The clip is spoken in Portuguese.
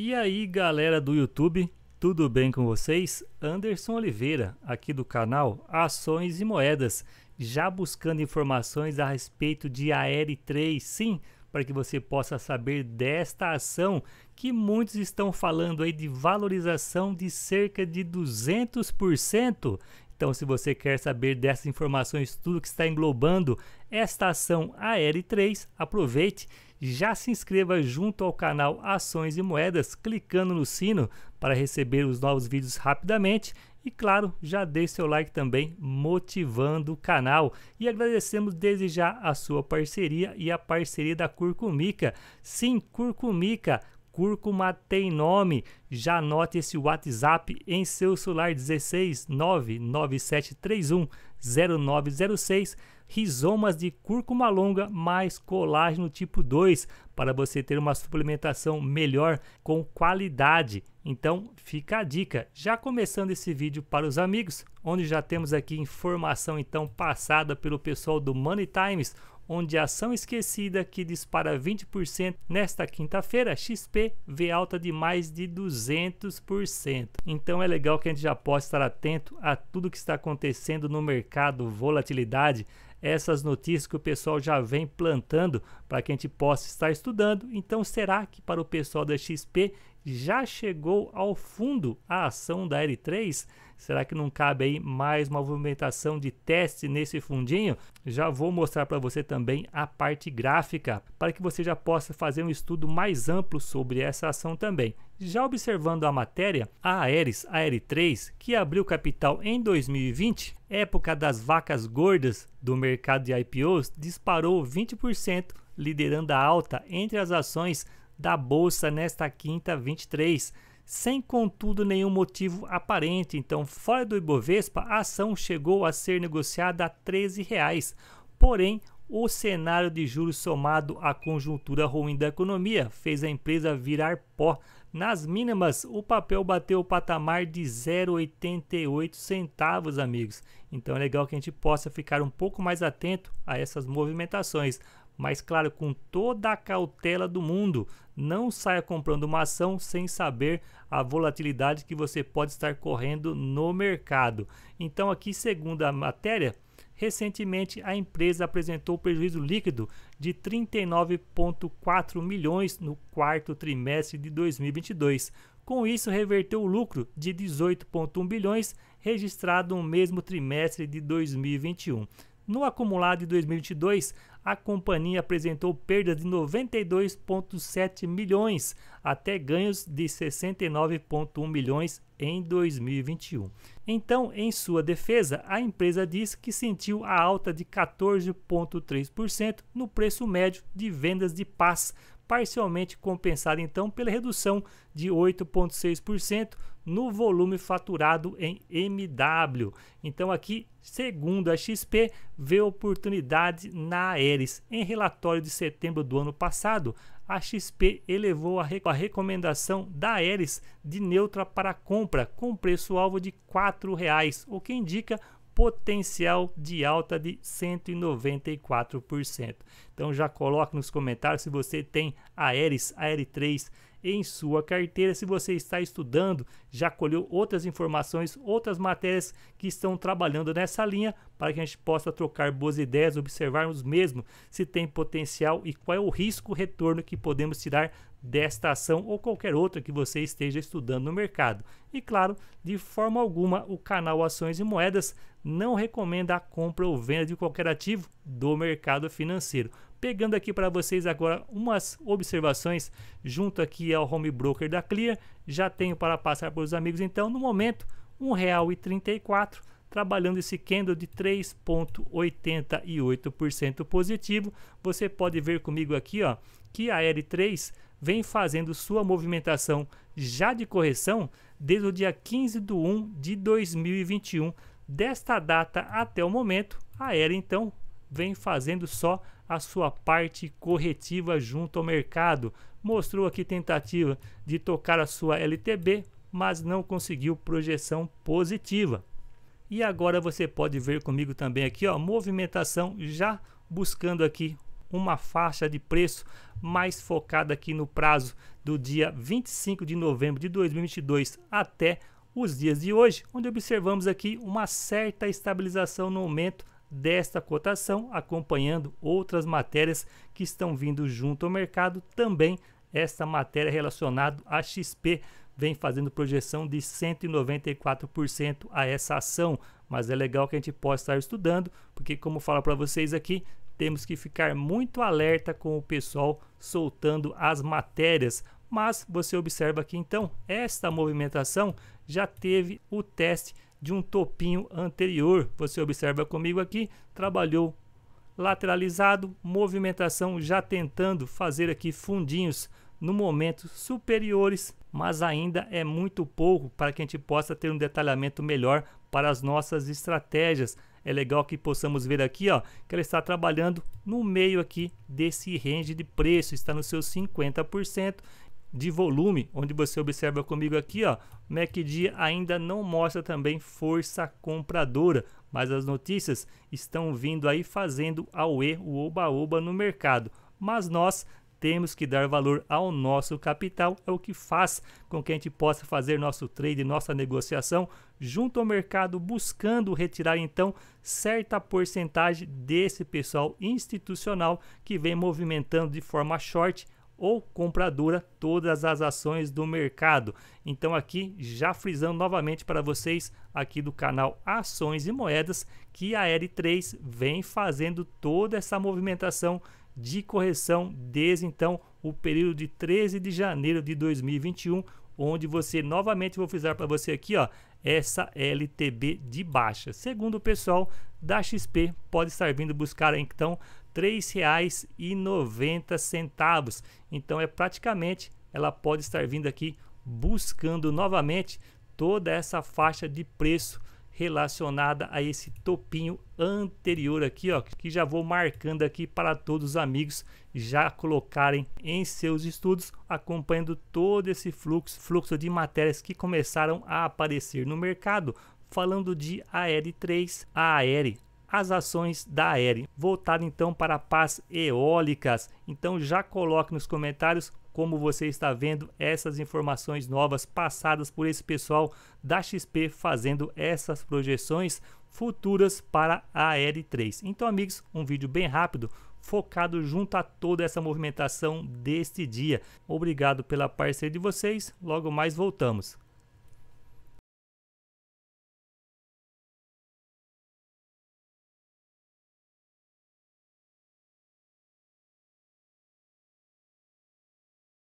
E aí galera do YouTube, tudo bem com vocês? Anderson Oliveira, aqui do canal Ações e Moedas, já buscando informações a respeito de AR3, sim, para que você possa saber desta ação que muitos estão falando aí de valorização de cerca de 200%. Então, se você quer saber dessas informações, tudo que está englobando esta ação AR3, aproveite, já se inscreva junto ao canal Ações e Moedas clicando no sino para receber os novos vídeos rapidamente e claro, já deixe seu like também motivando o canal. E agradecemos desde já a sua parceria e a parceria da Curcumica. Sim, Curcumica, Cúrcuma tem nome. Já anote esse WhatsApp em seu celular 16 99731 0906. Rizomas de cúrcuma longa mais colágeno tipo 2 para você ter uma suplementação melhor com qualidade. Então fica a dica. Já começando esse vídeo para os amigos, onde já temos aqui informação então passada pelo pessoal do Money Times onde a ação esquecida que dispara 20% nesta quinta-feira, XP vê alta de mais de 200%. Então é legal que a gente já possa estar atento a tudo que está acontecendo no mercado, volatilidade, essas notícias que o pessoal já vem plantando para que a gente possa estar estudando. Então será que para o pessoal da XP já chegou ao fundo a ação da L3? Será que não cabe aí mais uma movimentação de teste nesse fundinho? Já vou mostrar para você também a parte gráfica, para que você já possa fazer um estudo mais amplo sobre essa ação também. Já observando a matéria, a Aeres AR3, que abriu capital em 2020, época das vacas gordas do mercado de IPOs, disparou 20%, liderando a alta entre as ações da bolsa nesta quinta 23, sem contudo nenhum motivo aparente. Então, fora do Ibovespa, a ação chegou a ser negociada a R$ 13, reais. porém o cenário de juros somado à conjuntura ruim da economia fez a empresa virar pó. Nas mínimas, o papel bateu o patamar de 0,88 centavos, amigos. Então é legal que a gente possa ficar um pouco mais atento a essas movimentações mas claro, com toda a cautela do mundo. Não saia comprando uma ação sem saber a volatilidade que você pode estar correndo no mercado. Então, aqui, segundo a matéria, recentemente a empresa apresentou prejuízo líquido de 39,4 milhões no quarto trimestre de 2022. Com isso, reverteu o lucro de 18,1 bilhões registrado no mesmo trimestre de 2021. No acumulado de 2022, a companhia apresentou perdas de 92,7 milhões até ganhos de 69,1 milhões em 2021. Então, em sua defesa, a empresa diz que sentiu a alta de 14,3% no preço médio de vendas de paz parcialmente compensada então pela redução de 8,6% no volume faturado em MW. Então aqui, segundo a XP, vê oportunidade na Aeres. Em relatório de setembro do ano passado, a XP elevou a, re a recomendação da Aeres de neutra para compra, com preço-alvo de R$ 4,00, o que indica potencial de alta de 194%. Então já coloque nos comentários se você tem a Aeres, ar 3 em sua carteira. Se você está estudando, já colheu outras informações, outras matérias que estão trabalhando nessa linha para que a gente possa trocar boas ideias, observarmos mesmo se tem potencial e qual é o risco retorno que podemos tirar desta ação ou qualquer outra que você esteja estudando no mercado. E claro, de forma alguma o canal Ações e Moedas não recomenda a compra ou venda de qualquer ativo do mercado financeiro. Pegando aqui para vocês agora umas observações junto aqui ao home broker da Clear, já tenho para passar para os amigos. Então, no momento, R$ 1,34 trabalhando esse candle de 3.88% positivo. Você pode ver comigo aqui, ó, que a L3 vem fazendo sua movimentação já de correção desde o dia 15 de 1 de 2021. Desta data até o momento, a L então vem fazendo só a sua parte corretiva junto ao mercado. Mostrou aqui tentativa de tocar a sua LTB, mas não conseguiu projeção positiva. E agora você pode ver comigo também aqui, ó, movimentação já buscando aqui uma faixa de preço mais focada aqui no prazo do dia 25 de novembro de 2022 até os dias de hoje, onde observamos aqui uma certa estabilização no aumento desta cotação, acompanhando outras matérias que estão vindo junto ao mercado. Também esta matéria relacionada à XP vem fazendo projeção de 194% a essa ação, mas é legal que a gente possa estar estudando, porque como fala para vocês aqui, temos que ficar muito alerta com o pessoal soltando as matérias. Mas você observa que então esta movimentação já teve o teste de um topinho anterior. Você observa comigo aqui, trabalhou lateralizado, movimentação já tentando fazer aqui fundinhos no momento superiores, mas ainda é muito pouco para que a gente possa ter um detalhamento melhor para as nossas estratégias. É legal que possamos ver aqui ó, que ela está trabalhando no meio aqui desse range de preço, está nos seus 50% de volume, onde você observa comigo aqui, ó, MACD ainda não mostra também força compradora, mas as notícias estão vindo aí fazendo o E o oba-oba no mercado. Mas nós temos que dar valor ao nosso capital, é o que faz com que a gente possa fazer nosso trade, nossa negociação junto ao mercado, buscando retirar então certa porcentagem desse pessoal institucional que vem movimentando de forma short ou compradora todas as ações do mercado. Então aqui já frisando novamente para vocês aqui do canal Ações e Moedas que a L3 vem fazendo toda essa movimentação de correção desde então o período de 13 de janeiro de 2021, onde você novamente vou frisar para você aqui, ó, essa LTB de baixa. Segundo o pessoal da XP, pode estar vindo buscar então R$ 3,90. Então é praticamente ela pode estar vindo aqui buscando novamente toda essa faixa de preço relacionada a esse topinho anterior aqui, ó, que já vou marcando aqui para todos os amigos já colocarem em seus estudos, acompanhando todo esse fluxo, fluxo de matérias que começaram a aparecer no mercado, falando de AR3, AR, as ações da Aere. Voltado então para pás eólicas. Então já coloque nos comentários como você está vendo essas informações novas passadas por esse pessoal da XP fazendo essas projeções futuras para a R3. Então, amigos, um vídeo bem rápido focado junto a toda essa movimentação deste dia. Obrigado pela parceria de vocês. Logo mais voltamos.